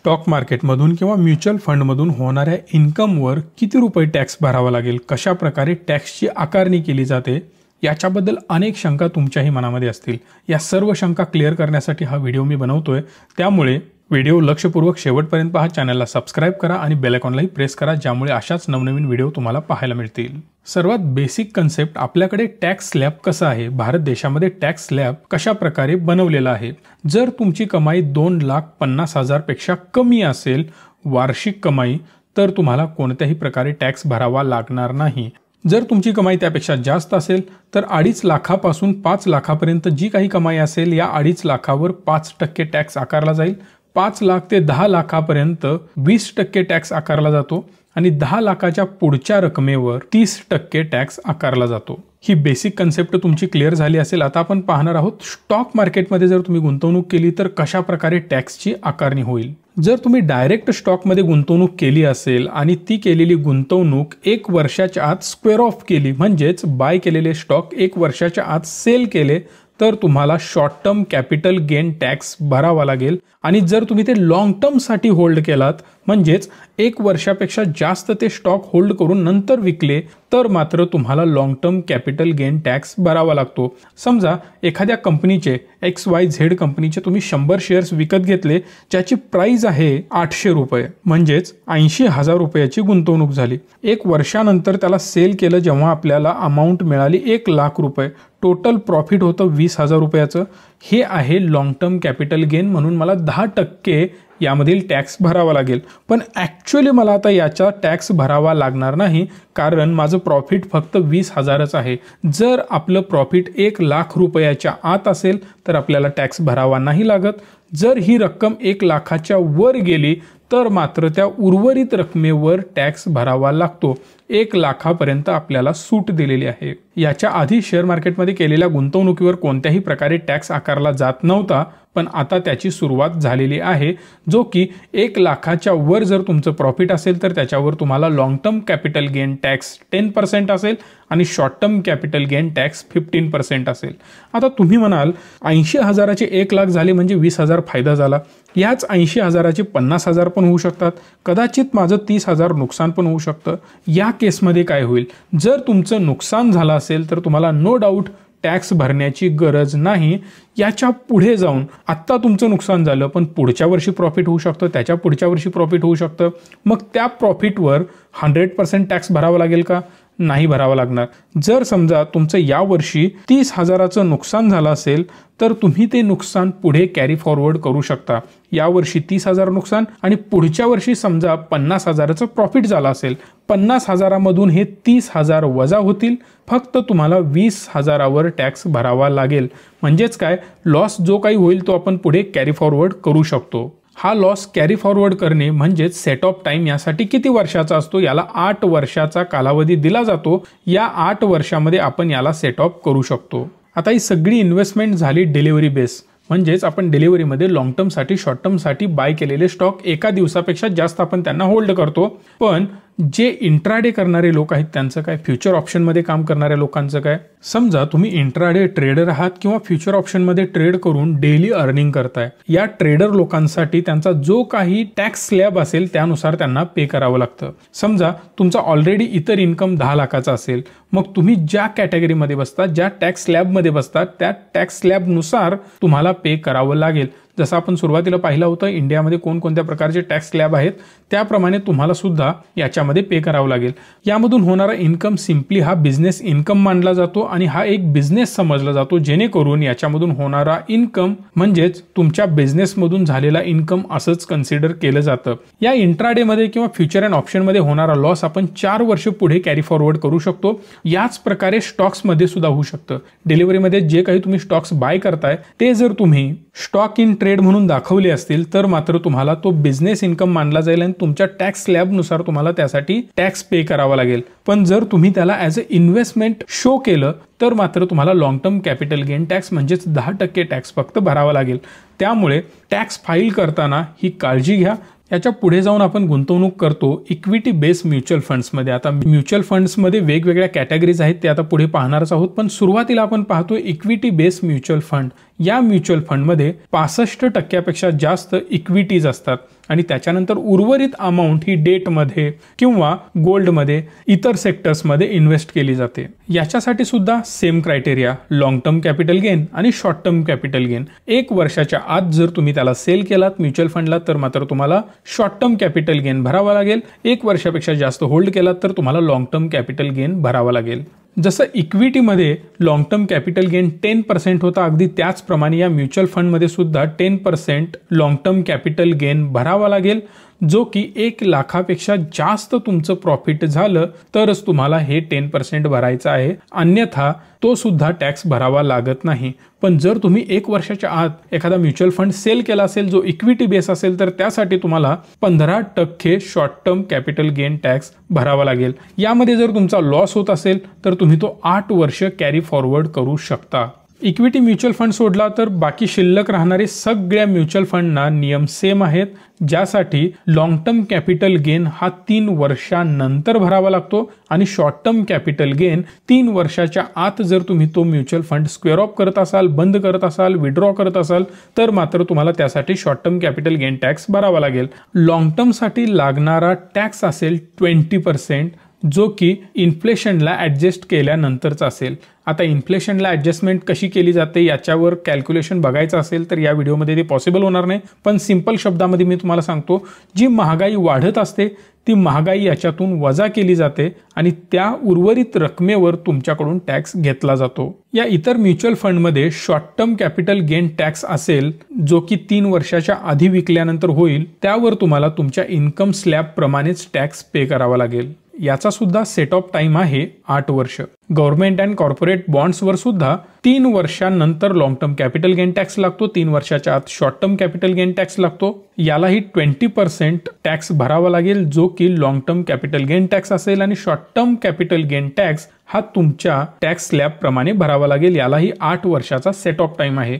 stock मार्केटमधून किंवा mutual फंडमधून होणाऱ्या इन्कमवर किती रुपये टॅक्स भरावा लागेल कशा प्रकारे टॅक्सची आकारणी केली जाते याच्याबद्दल अनेक शंका तुमच्याही मनामध्ये असतील या सर्व शंका क्लिअर करण्यासाठी हा व्हिडिओ मी बनवतोय त्यामुळे व्हिडिओ लक्षपूर्वक शेवटपर्यंत पहा चॅनलला सबस्क्राईब करा आणि बेलकॉनलाही प्रेस करा ज्यामुळे अशाच नवनवीन व्हिडिओ तुम्हाला पाहायला मिळतील सर्वात बेसिक कन्सेप्ट आपल्याकडे टॅक्स स्लॅब कसा आहे भारत देशामध्ये टॅक्स स्लॅब कशा प्रकारे बनवलेला आहे जर तुमची कमाई दोन लाख पन्नास हजारपेक्षा कमी असेल वार्षिक कमाई तर तुम्हाला कोणत्याही प्रकारे टॅक्स भरावा लागणार नाही जर तुमची कमाई त्यापेक्षा जास्त असेल तर अडीच लाखापासून पाच लाखापर्यंत जी काही कमाई असेल या अडीच लाखावर पाच टक्के टॅक्स आकारला जाईल पाच लाख ते दहा लाखापर्यंत वीस टक्के टॅक्स आकारला जातो आणि दहा लाखाच्या पुढच्या रकमेवर तीस टक्के टॅक्स आकारला जातो ही बेसिक कन्सेप्ट तुमची क्लिअर झाली असेल आता आपण पाहणार आहोत स्टॉक मार्केटमध्ये जर तुम्ही गुंतवणूक केली तर कशा प्रकारे टॅक्सची आकारणी होईल जर तुम्ही डायरेक्ट स्टॉकमध्ये गुंतवणूक केली असेल आणि ती केलेली गुंतवणूक एक वर्षाच्या आत स्क्वेअर ऑफ केली म्हणजेच बाय केलेले स्टॉक एक वर्षाच्या आत सेल केले तर तुम्हाला short term capital gain tax भरावा लागेल आणि जर तुम्ही ते लाँग टर्मसाठी होल्ड केलात म्हणजेच एक वर्षापेक्षा जास्त ते स्टॉक होल्ड करून नंतर विकले तर मात्र तुम्हाला long term capital gain tax भरावा लागतो समजा एखाद्या कंपनीचे एक्स वाय झेड कंपनीचे तुम्ही शंभर शेअर्स विकत घेतले ज्याची प्राइस आहे आठशे रुपये म्हणजेच ऐंशी हजार रुपयाची गुंतवणूक झाली एक वर्षानंतर त्याला सेल केलं जेव्हा आपल्याला अमाऊंट मिळाली एक लाख रुपये टोटल प्रॉफिट होतं वीस हजार रुपयाचं हे आहे लाँग टर्म कॅपिटल गेन म्हणून मला दहा टक्के यामधील टॅक्स भरावा लागेल पण ॲक्च्युली मला आता याचा टॅक्स भरावा लागणार नाही कारण माझं प्रॉफिट फक्त वीस हजारच आहे जर आपलं प्रॉफिट एक लाख रुपयाच्या आत असेल तर आपल्याला टॅक्स भरावा नाही लागत जर ही रक्कम एक लाखाच्या वर गेली तर मात्र त्या उर्वरित रकमेवर टॅक्स भरावा लागतो एक लाखापर्यंत आपल्याला सूट दिलेली आहे याच्या आधी शेअर मार्केटमध्ये केलेल्या गुंतवणुकीवर कोणत्याही प्रकारे टॅक्स आकारला जात नव्हता पण आता त्याची सुरुवात झालेली आहे जो की एक लाखाच्या वर जर तुमचं प्रॉफिट असेल तर त्याच्यावर तुम्हाला long term capital gain tax ten percent असेल आणि short term capital gain tax fifteen percent असेल आता तुम्ही म्हणाल ऐंशी हजाराचे एक लाख झाले म्हणजे वीस हजार फायदा झाला याच ऐंशी हजाराचे पन्नास हजार पण होऊ शकतात कदाचित माझं तीस हजार नुकसान पण होऊ शकतं या केसमध्ये काय होईल जर तुमचं नुकसान झालं असेल तर तुम्हाला नो डाऊट टॅक्स भरण्याची गरज नाही याच्या पुढे जाऊन आत्ता तुमचं नुकसान झालं पण पुढच्या वर्षी प्रॉफिट होऊ शकतं त्याच्या पुढच्या वर्षी प्रॉफिट होऊ शकतं मग त्या प्रॉफिटवर हंड्रेड पर्सेंट टॅक्स भरावा लागेल का नाही भरावा लागणार जर समजा तुमचं यावर्षी तीस हजाराचं नुकसान झालं असेल तर तुम्ही ते नुकसान पुढे कॅरी फॉरवर्ड करू शकता यावर्षी तीस हजार नुकसान आणि पुढच्या वर्षी समजा पन्नास हजाराचं प्रॉफिट झालं असेल पन्नास हजारामधून हे तीस हजार वजा होतील फक्त तुम्हाला वीस हजारावर टॅक्स भरावा लागेल म्हणजेच काय लॉस जो काही होईल तो आपण पुढे कॅरी फॉरवर्ड करू शकतो हा लॉस कॅरी फॉरवर्ड करणे म्हणजेच सेट ऑफ टाईम यासाठी किती वर्षाचा असतो याला आठ वर्षाचा कालावधी दिला जातो या आठ वर्षामध्ये आपण याला सेट ऑफ करू शकतो आता ही सगळी इन्व्हेस्टमेंट झाली डिलिव्हरी बेस म्हणजेच आपण डिलिव्हरीमध्ये लॉंग टर्मसाठी शॉर्ट टर्मसाठी बाय केलेले स्टॉक एका दिवसापेक्षा जास्त आपण त्यांना होल्ड करतो पण जे इंट्राडे करणारे लोक आहेत त्यांचं काय फ्युचर ऑप्शनमध्ये काम करणाऱ्या लोकांचं काय समजा तुम्ही इंट्राडे ट्रेडर आहात किंवा फ्युचर ऑप्शनमध्ये ट्रेड करून डेली अर्निंग करताय या ट्रेडर लोकांसाठी त्यांचा जो काही टॅक्स स्लॅब असेल त्यानुसार त्यांना पे करावं लागतं समजा तुमचा ऑलरेडी इतर इन्कम दहा लाखाचा असेल मग तुम्ही ज्या कॅटेगरीमध्ये बसता ज्या टॅक्स स्लॅबमध्ये बसता त्या टॅक्स स्लॅबनुसार तुम्हाला पे करावं लागेल जसं आपण सुरुवातीला पाहिलं होतं इंडियामध्ये कोणकोणत्या प्रकारचे टॅक्स स्लॅब आहेत त्याप्रमाणे तुम्हाला सुद्धा याच्यामध्ये पे करावं लागेल यामधून होणारा इन्कम सिम्पली हा बिझनेस इन्कम मानला जातो आणि हा एक बिझनेस समजला जातो जेणेकरून याच्यामधून होणारा इन्कम म्हणजेच तुमच्या बिझनेसमधून झालेला इन्कम असंच कन्सिडर केलं जातं या इंट्राडेमध्ये किंवा फ्युचर अँड ऑप्शनमध्ये होणारा लॉस आपण चार वर्ष पुढे कॅरी फॉरवर्ड करू शकतो याच प्रकारे स्टॉक्समध्ये सुद्धा होऊ शकतं डिलिव्हरीमध्ये जे काही तुम्ही स्टॉक्स बाय करताय ते जर तुम्ही स्टॉक इन ट्रेड म्हणून दाखवली असतील तर मात्र तुम्हाला तो बिझनेस इन्कम मानला जाईल आणि तुमच्या टॅक्स स्लॅबनुसार तुम्हाला त्यासाठी टॅक्स पे करावा लागेल पण जर तुम्ही त्याला ॲज अ इन्व्हेस्टमेंट शो केलं तर मात्र तुम्हाला long term capital gain tax म्हणजेच दहा टक्के टॅक्स फक्त भरावा लागेल त्यामुळे टॅक्स फाईल करताना ही काळजी घ्या याच्या पुढे जाऊन आपण गुंतवणूक करतो इक्विटी बेस्ड म्युच्युअल फंड्समध्ये आता म्युच्युअल फंड्समध्ये वेगवेगळ्या कॅटेगरीज आहेत ते आता पुढे पाहणारच आहोत पण सुरुवातीला आपण पाहतो इक्विटी बेस्ड म्युच्युअल फंड या म्युच्युअल फंडमध्ये पासष्ट टक्क्यापेक्षा जास्त इक्विटीज असतात आणि त्याच्यानंतर उर्वरित अमाऊंट ही डेटमध्ये किंवा गोल्डमध्ये इतर सेक्टर्समध्ये इन्व्हेस्ट केली जाते याच्यासाठी सुद्धा same criteria long term capital gain आणि शॉर्ट टर्म कॅपिटल गेन एक वर्षाच्या आत जर तुम्ही त्याला सेल केलात म्युच्युअल फंडला तर मात्र तुम्हाला शॉर्ट टर्म कॅपिटल गेन भरावा लागेल एक वर्षापेक्षा जास्त होल्ड केलात तर तुम्हाला लॉंग टर्म कॅपिटल गेन भरावा लागेल जसं इक्विटीमध्ये long term capital gain ten percent होता अगदी त्याचप्रमाणे या म्युच्युअल फंडमध्ये सुद्धा ten percent long term capital gain भरावा लागेल जो की एक लाखापेक्षा जास्त तुमचं प्रॉफिट झालं तरच तुम्हाला हे टेन पर्सेंट भरायचं आहे अन्यथा तो सुद्धा टॅक्स भरावा लागत नाही पण जर तुम्ही एक वर्षाच्या आत एखादा म्युच्युअल फंड सेल केला असेल जो इक्विटी बेस असेल तर त्यासाठी तुम्हाला पंधरा टक्के short term capital gain tax भरावा लागेल यामध्ये जर तुमचा लॉस होत असेल तर तुम्ही तो आठ वर्ष कॅरी फॉरवर्ड करू शकता इक्विटी म्युच्युअल फंड सोडला तर बाकी शिल्लक राहणारे सगळ्या म्युच्युअल फंडना नियम सेम आहेत ज्यासाठी लॉंग टर्म कॅपिटल गेन हा तीन वर्षानंतर भरावा लागतो आणि शॉर्ट टर्म कॅपिटल गेन तीन वर्षाच्या आत जर तुम्ही तो म्युच्युअल फंड स्क्वेअर ऑफ करत असाल बंद करत असाल विड्रॉ करत असाल तर मात्र तुम्हाला त्यासाठी short term capital gain tax भरावा लागेल लॉंग टर्मसाठी लागणारा टॅक्स असेल ट्वेंटी पर्सेंट जो की इन्फ्लेशनला ॲडजस्ट केल्यानंतरच असेल आता इन्फ्लेशनला ॲडजस्टमेंट कशी केली जाते याच्यावर कॅल्क्युलेशन बघायचं असेल तर या व्हिडिओमध्ये ते पॉसिबल होणार नाही पण सिंपल शब्दामध्ये मी तुम्हाला सांगतो जी महागाई वाढत असते ती महागाई याच्यातून वजा केली जाते आणि त्या उर्वरित रकमेवर तुमच्याकडून टॅक्स घेतला जातो या इतर म्युच्युअल फंडमध्ये short term capital gain tax असेल जो की तीन वर्षाच्या आधी विकल्यानंतर होईल त्यावर तुम्हाला तुमच्या इन्कम स्लॅबप्रमाणेच टॅक्स पे करावा लागेल याचा सुद्धा सेट ऑफ टाइम आहे आठ वर्ष गव्हर्नमेंट अँड कॉर्पोरेट बॉन्ड्सवर सुद्धा तीन वर्षांनंतर long term capital gain tax लागतो तीन वर्षाच्या आत short term capital gain tax लागतो यालाही ट्वेंटी पर्सेंट टॅक्स भरावा लागेल जो की long term capital gain tax असेल आणि short term capital gain tax हा तुमच्या टॅक्स स्लॅब प्रमाणे भरावा लागेल यालाही आठ वर्षाचा सेट ऑफ टाइम आहे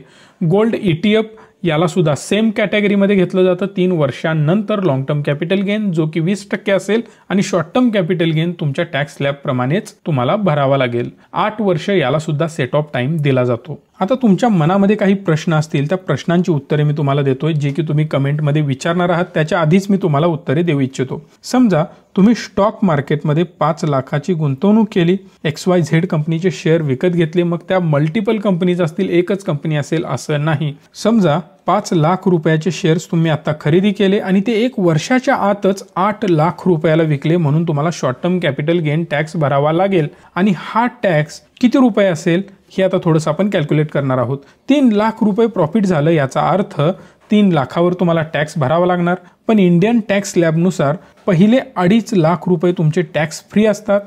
गोल्ड ईटीएफ e याला सुद्धा सेम कॅटेगरीमध्ये घेतलं जातं तीन वर्षांनंतर लॉन्ग टर्म कॅपिटल गेन जो की वीस टक्के असेल आणि शॉर्ट टर्म कॅपिटल गेन तुमच्या टॅक्स स्लॅबप्रमाणेच तुम्हाला भरावा लागेल आठ वर्ष याला सुद्धा सेट ऑफ टाइम दिला जातो आता तुमच्या मनामध्ये काही प्रश्न असतील त्या प्रश्नांची उत्तरे मी तुम्हाला देतोय जे की तुम्ही कमेंटमध्ये विचारणार आहात त्याच्या आधीच मी तुम्हाला उत्तरे देऊ इच्छितो समजा तुम्ही स्टॉक मार्केटमध्ये पाच लाखाची गुंतवणूक केली एक्स वाय झेड कंपनीचे शेअर विकत घेतले मग त्या मल्टिपल कंपनीज असतील एकच कंपनी असेल असं नाही समजा पाच लाख रुपयाचे शेअर्स तुम्ही आता खरेदी केले आणि ते एक वर्षाच्या आतच आठ लाख रुपयाला विकले म्हणून तुम्हाला short term capital gain tax भरावा लागेल आणि हा टॅक्स किती रुपये असेल हे आता थोडंसं आपण कॅल्क्युलेट करणार आहोत तीन लाख रुपये प्रॉफिट झालं याचा अर्थ तीन लाखावर तुम्हाला टॅक्स भरावा लागणार पण इंडियन टॅक्स लॅबनुसार पहिले अडीच लाख रुपये तुमचे टॅक्स फ्री असतात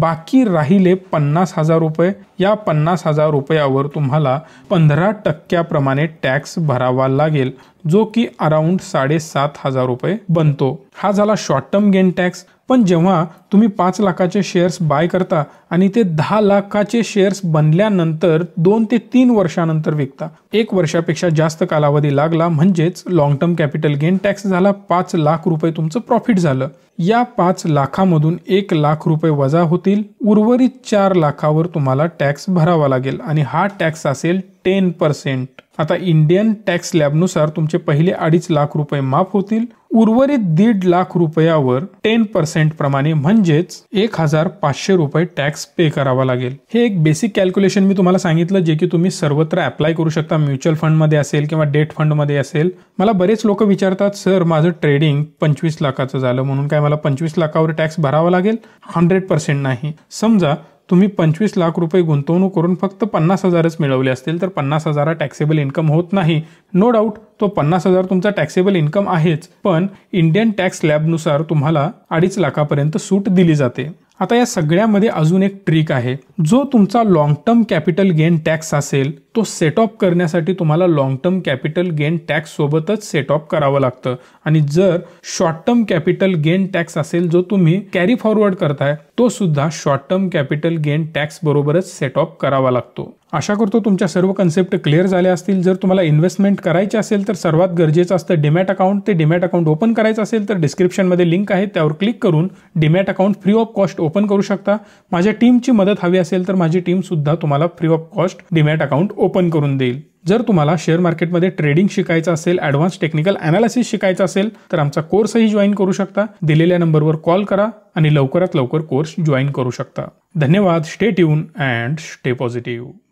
बाकी राहिले पन्नास हजार रुपये या पन्नास हजार रुपयावर तुम्हाला पंधरा टक्क्याप्रमाणे टॅक्स भरावा लागेल जो की अराउंड साडेसात हजार रुपये बनतो हा झाला शॉर्ट टर्म गेन टॅक्स पण जेव्हा तुम्ही पाच लाखाचे शेअर्स बाय करता आणि ते दहा लाखाचे शेअर्स बनल्यानंतर दोन ते तीन वर्षानंतर विकता एक वर्षापेक्षा जास्त कालावधी लागला म्हणजेच long term capital gain tax झाला पाच लाख रुपये तुमचं प्रॉफिट झालं या पाच लाखामधून एक लाख रुपये वजा होतील उर्वरित चार लाखावर तुम्हाला टॅक्स भरावा लागेल आणि हा टॅक्स असेल टेन पर्सेंट आता इंडियन टॅक्स लॅबनुसार तुमचे पहिले अडीच लाख रुपये माफ होतील उर्वरित दीड लाख रुपयावर टेन पर्सेंट प्रमाणे म्हणजेच एक हजार पाचशे रुपये टॅक्स पे करावा लागेल हे एक बेसिक कॅल्क्युलेशन मी तुम्हाला सांगितलं जे की तुम्ही सर्वत्र अप्लाय करू शकता म्युच्युअल फंडमध्ये असेल किंवा डेट फंडमध्ये असेल मला बरेच लोक विचारतात सर माझं ट्रेडिंग पंचवीस लाखाचं झालं म्हणून काय मला पंचवीस लाखावर टॅक्स भरावा लागेल हंड्रेड पर्सेंट नाही समजा तुम्ही पंचवीस लाख रुपये गुंतवणूक करून फक्त पन्नास हजारच मिळवले असतील तर पन्नास हजार टॅक्सेबल इन्कम होत नाही नो डाऊट तो पन्नास हजार तुमचा टॅक्सेबल इन्कम आहेच पण इंडियन टॅक्स लॅबनुसार तुम्हाला अडीच लाखापर्यंत सूट दिली जाते आता या सगळ्यामध्ये अजून एक ट्रिक आहे जो तुमचा long term capital gain tax असेल तो सेट ऑफ करण्यासाठी तुम्हाला long term capital gain tax सोबतच सेट ऑफ करावं लागतं आणि जर short term capital gain tax असेल जो तुम्ही कॅरी फॉरवर्ड करताय तो सुद्धा short term capital gain tax बरोबरच सेट ऑफ करावा लागतो आशा करतो तुमच्या सर्व कन्सेप्ट क्लिअर झाल्या असतील जर तुम्हाला इन्व्हेस्टमेंट करायची असेल तर सर्वात गरजेचं असतं डिमॅट अकाउंट ते डिमॅट अकाउंट ओपन करायचं असेल तर डिस्क्रिप्शनमध्ये लिंक आहे त्यावर क्लिक करून demat account free of cost open करू शकता माझ्या टीमची मदत हवी असेल तर माझी टीमसुद्धा तुम्हाला free of cost demat account open करून देईल जर तुम्हाला शेअर मार्केटमध्ये ट्रेडिंग शिकायचं असेल ॲडव्हान्स टेक्निकल अनालिसिस शिकायचं असेल तर आमचा कोर्सही जॉईन करू शकता दिलेल्या नंबरवर कॉल करा आणि लवकरात लवकर कोर्स जॉईन करू शकता धन्यवाद stay tune and stay positive